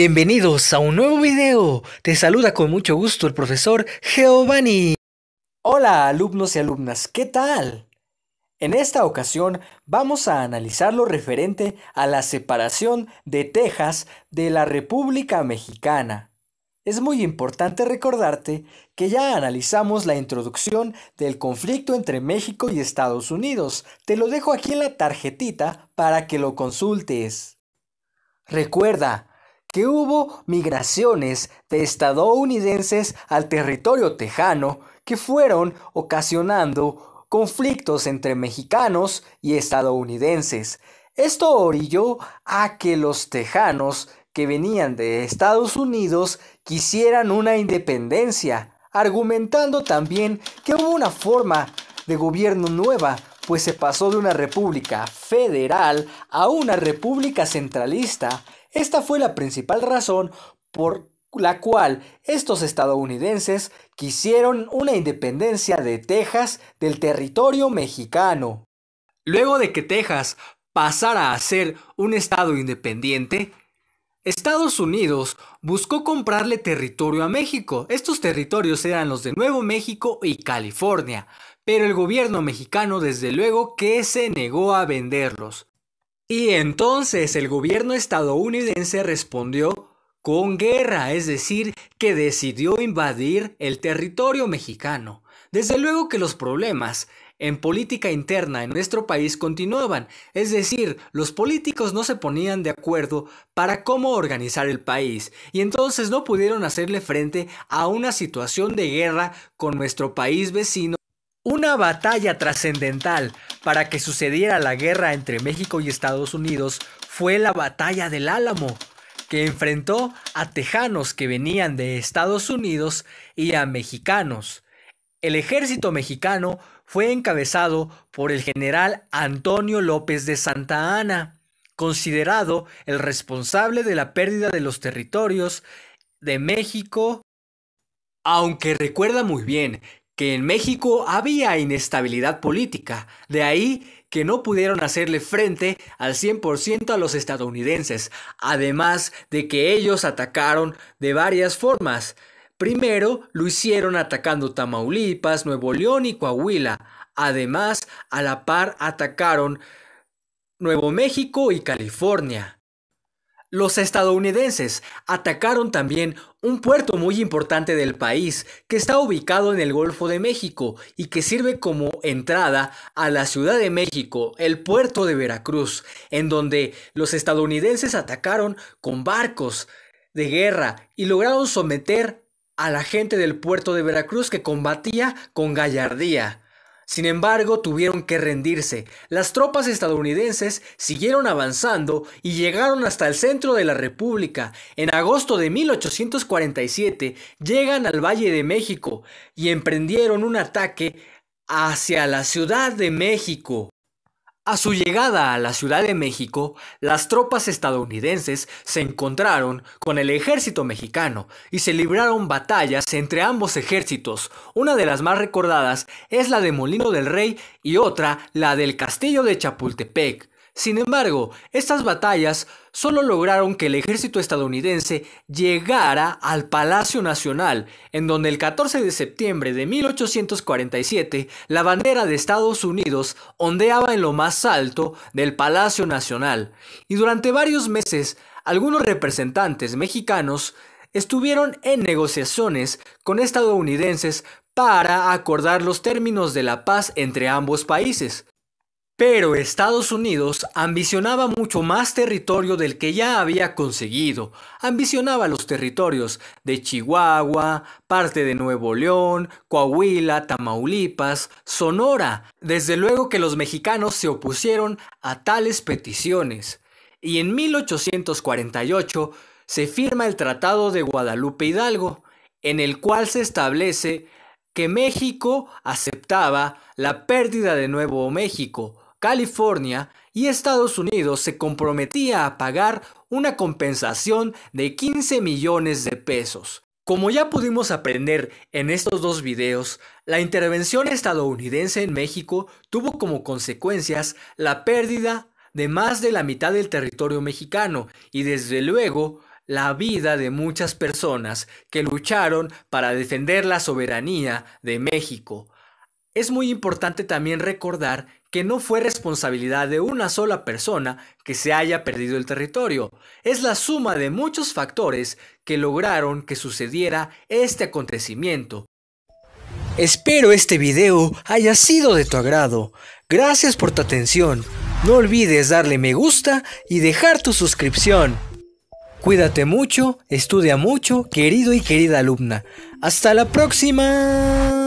Bienvenidos a un nuevo video. Te saluda con mucho gusto el profesor Giovanni. Hola alumnos y alumnas, ¿qué tal? En esta ocasión vamos a analizar lo referente a la separación de Texas de la República Mexicana. Es muy importante recordarte que ya analizamos la introducción del conflicto entre México y Estados Unidos. Te lo dejo aquí en la tarjetita para que lo consultes. Recuerda, que hubo migraciones de estadounidenses al territorio tejano que fueron ocasionando conflictos entre mexicanos y estadounidenses. Esto orilló a que los tejanos que venían de Estados Unidos quisieran una independencia, argumentando también que hubo una forma de gobierno nueva, pues se pasó de una república federal a una república centralista esta fue la principal razón por la cual estos estadounidenses quisieron una independencia de Texas del territorio mexicano. Luego de que Texas pasara a ser un estado independiente, Estados Unidos buscó comprarle territorio a México. Estos territorios eran los de Nuevo México y California, pero el gobierno mexicano desde luego que se negó a venderlos. Y entonces el gobierno estadounidense respondió con guerra, es decir, que decidió invadir el territorio mexicano. Desde luego que los problemas en política interna en nuestro país continuaban, es decir, los políticos no se ponían de acuerdo para cómo organizar el país y entonces no pudieron hacerle frente a una situación de guerra con nuestro país vecino una batalla trascendental para que sucediera la guerra entre México y Estados Unidos fue la batalla del Álamo, que enfrentó a tejanos que venían de Estados Unidos y a mexicanos. El ejército mexicano fue encabezado por el general Antonio López de Santa Ana, considerado el responsable de la pérdida de los territorios de México, aunque recuerda muy bien que en México había inestabilidad política, de ahí que no pudieron hacerle frente al 100% a los estadounidenses, además de que ellos atacaron de varias formas. Primero lo hicieron atacando Tamaulipas, Nuevo León y Coahuila. Además, a la par atacaron Nuevo México y California. Los estadounidenses atacaron también un puerto muy importante del país que está ubicado en el Golfo de México y que sirve como entrada a la Ciudad de México, el puerto de Veracruz, en donde los estadounidenses atacaron con barcos de guerra y lograron someter a la gente del puerto de Veracruz que combatía con gallardía. Sin embargo, tuvieron que rendirse. Las tropas estadounidenses siguieron avanzando y llegaron hasta el centro de la República. En agosto de 1847 llegan al Valle de México y emprendieron un ataque hacia la Ciudad de México. A su llegada a la Ciudad de México, las tropas estadounidenses se encontraron con el ejército mexicano y se libraron batallas entre ambos ejércitos. Una de las más recordadas es la de Molino del Rey y otra la del Castillo de Chapultepec. Sin embargo, estas batallas solo lograron que el ejército estadounidense llegara al Palacio Nacional, en donde el 14 de septiembre de 1847 la bandera de Estados Unidos ondeaba en lo más alto del Palacio Nacional, y durante varios meses algunos representantes mexicanos estuvieron en negociaciones con estadounidenses para acordar los términos de la paz entre ambos países. Pero Estados Unidos ambicionaba mucho más territorio del que ya había conseguido. Ambicionaba los territorios de Chihuahua, parte de Nuevo León, Coahuila, Tamaulipas, Sonora. Desde luego que los mexicanos se opusieron a tales peticiones. Y en 1848 se firma el Tratado de Guadalupe Hidalgo, en el cual se establece que México aceptaba la pérdida de Nuevo México, California y Estados Unidos se comprometía a pagar una compensación de 15 millones de pesos. Como ya pudimos aprender en estos dos videos, la intervención estadounidense en México tuvo como consecuencias la pérdida de más de la mitad del territorio mexicano y desde luego la vida de muchas personas que lucharon para defender la soberanía de México. Es muy importante también recordar que no fue responsabilidad de una sola persona que se haya perdido el territorio, es la suma de muchos factores que lograron que sucediera este acontecimiento. Espero este video haya sido de tu agrado. Gracias por tu atención. No olvides darle me gusta y dejar tu suscripción. Cuídate mucho, estudia mucho, querido y querida alumna. Hasta la próxima.